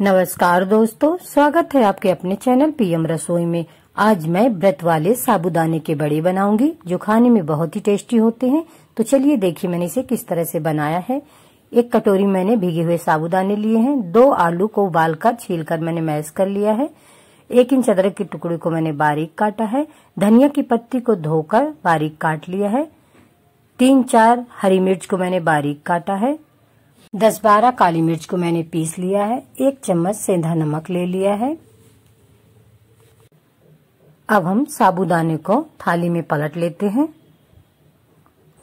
नमस्कार दोस्तों स्वागत है आपके अपने चैनल पीएम रसोई में आज मैं व्रत वाले साबुदाने के बड़े बनाऊंगी जो खाने में बहुत ही टेस्टी होते हैं तो चलिए देखिए मैंने इसे किस तरह से बनाया है एक कटोरी मैंने भीगे हुए साबुदाने लिए हैं दो आलू को उबाल कर छील कर मैंने मैश कर लिया है एक इंच अदरक के टुकड़े को मैंने बारीक काटा है धनिया की पत्ती को धोकर बारीक काट लिया है तीन चार हरी मिर्च को मैंने बारीक काटा है दस बारह काली मिर्च को मैंने पीस लिया है एक चम्मच सेंधा नमक ले लिया है अब हम साबुदाने को थाली में पलट लेते हैं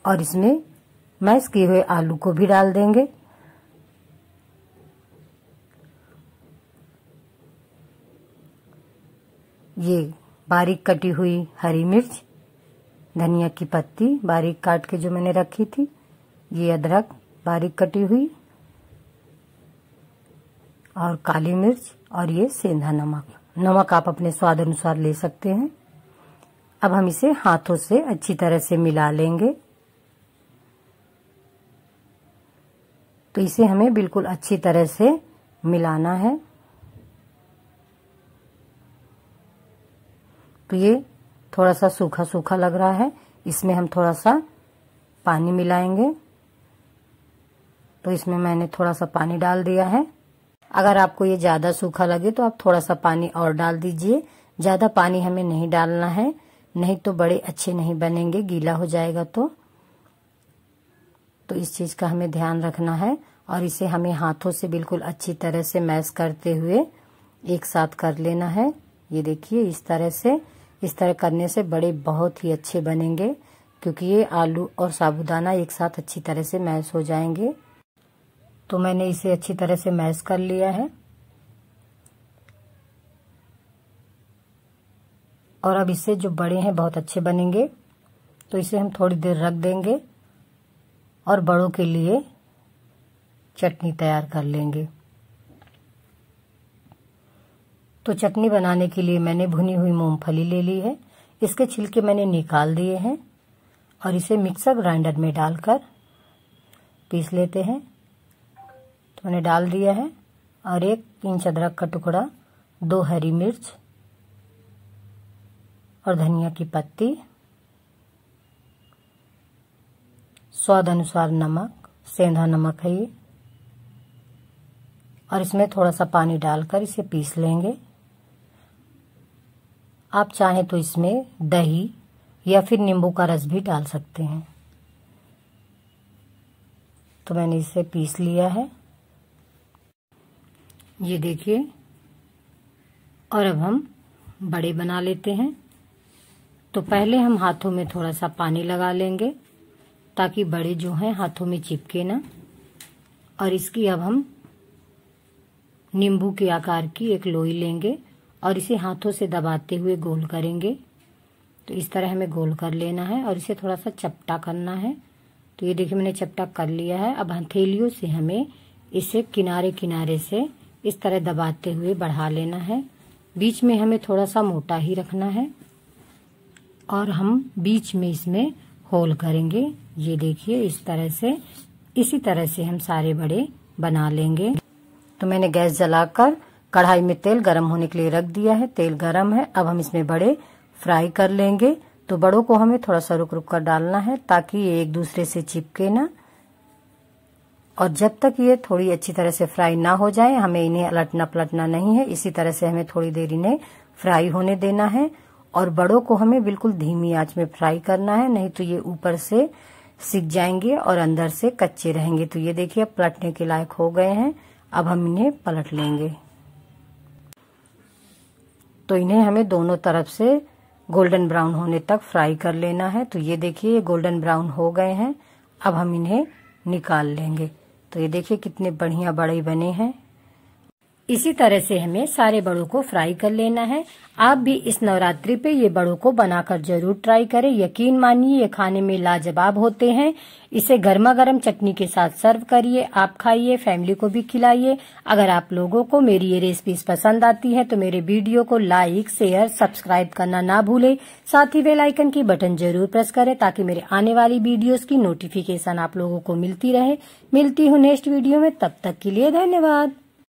और इसमें मैश किए हुए आलू को भी डाल देंगे ये बारीक कटी हुई हरी मिर्च धनिया की पत्ती बारीक काट के जो मैंने रखी थी ये अदरक बारीक कटी हुई और काली मिर्च और ये सेंधा नमक नमक आप अपने स्वाद अनुसार ले सकते हैं अब हम इसे हाथों से अच्छी तरह से मिला लेंगे तो इसे हमें बिल्कुल अच्छी तरह से मिलाना है तो ये थोड़ा सा सूखा सूखा लग रहा है इसमें हम थोड़ा सा पानी मिलाएंगे तो इसमें मैंने थोड़ा सा पानी डाल दिया है अगर आपको ये ज़्यादा सूखा लगे तो आप थोड़ा सा पानी और डाल दीजिए ज़्यादा पानी हमें नहीं डालना है नहीं तो बड़े अच्छे नहीं बनेंगे गीला हो जाएगा तो तो इस चीज़ का हमें ध्यान रखना है और इसे हमें हाथों से बिल्कुल अच्छी तरह से मैश करते हुए एक साथ कर लेना है ये देखिए इस तरह से इस तरह करने से बड़े बहुत ही अच्छे बनेंगे क्योंकि ये आलू और साबुदाना एक साथ अच्छी तरह से मैश हो जाएंगे तो मैंने इसे अच्छी तरह से मैश कर लिया है और अब इसे जो बड़े हैं बहुत अच्छे बनेंगे तो इसे हम थोड़ी देर रख देंगे और बड़ों के लिए चटनी तैयार कर लेंगे तो चटनी बनाने के लिए मैंने भुनी हुई मूंगफली ले ली है इसके छिलके मैंने निकाल दिए हैं और इसे मिक्सर ग्राइंडर में डालकर पीस लेते हैं मैंने डाल दिया है और एक इंच अदरक का टुकड़ा दो हरी मिर्च और धनिया की पत्ती स्वाद अनुसार नमक सेंधा नमक है ये और इसमें थोड़ा सा पानी डालकर इसे पीस लेंगे आप चाहें तो इसमें दही या फिर नींबू का रस भी डाल सकते हैं तो मैंने इसे पीस लिया है ये देखिए और अब हम बड़े बना लेते हैं तो पहले हम हाथों में थोड़ा सा पानी लगा लेंगे ताकि बड़े जो हैं हाथों में चिपके ना और इसकी अब हम नींबू के आकार की एक लोई लेंगे और इसे हाथों से दबाते हुए गोल करेंगे तो इस तरह हमें गोल कर लेना है और इसे थोड़ा सा चपटा करना है तो ये देखिए मैंने चपटा कर लिया है अब हथेलियों से हमें इसे किनारे किनारे से इस तरह दबाते हुए बढ़ा लेना है बीच में हमें थोड़ा सा मोटा ही रखना है और हम बीच में इसमें होल करेंगे ये देखिए इस तरह से इसी तरह से हम सारे बड़े बना लेंगे तो मैंने गैस जलाकर कढ़ाई में तेल गरम होने के लिए रख दिया है तेल गर्म है अब हम इसमें बड़े फ्राई कर लेंगे तो बड़ों को हमें थोड़ा सा रुक रुक कर डालना है ताकि ये एक दूसरे से चिपके ना और जब तक ये थोड़ी अच्छी तरह से फ्राई ना हो जाए हमें इन्हें अलटना पलटना नहीं है इसी तरह से हमें थोड़ी देर इन्हें फ्राई होने देना है और बड़ों को हमें बिल्कुल धीमी आंच में फ्राई करना है नहीं तो ये ऊपर से सिक जाएंगे और अंदर से कच्चे रहेंगे तो ये देखिए अब पलटने के लायक हो गए हैं अब हम इन्हें पलट लेंगे तो इन्हें हमें दोनों तरफ से गोल्डन ब्राउन होने तक फ्राई कर लेना है तो ये देखिए ये गोल्डन ब्राउन हो गए हैं अब हम इन्हें निकाल लेंगे तो ये देखिए कितने बढ़िया बड़े बने हैं इसी तरह से हमें सारे बड़ों को फ्राई कर लेना है आप भी इस नवरात्रि पे ये बड़ों को बनाकर जरूर ट्राई करें यकीन मानिए ये खाने में लाजवाब होते हैं इसे गर्मा गर्म चटनी के साथ सर्व करिए आप खाइए फैमिली को भी खिलाइए अगर आप लोगों को मेरी ये रेसिपीज पसंद आती है तो मेरे वीडियो को लाइक शेयर सब्सक्राइब करना ना भूले साथ ही बेलाइकन की बटन जरूर प्रेस करे ताकि मेरे आने वाली वीडियो की नोटिफिकेशन आप लोगों को मिलती रहे मिलती हूँ नेक्स्ट वीडियो में तब तक के लिए धन्यवाद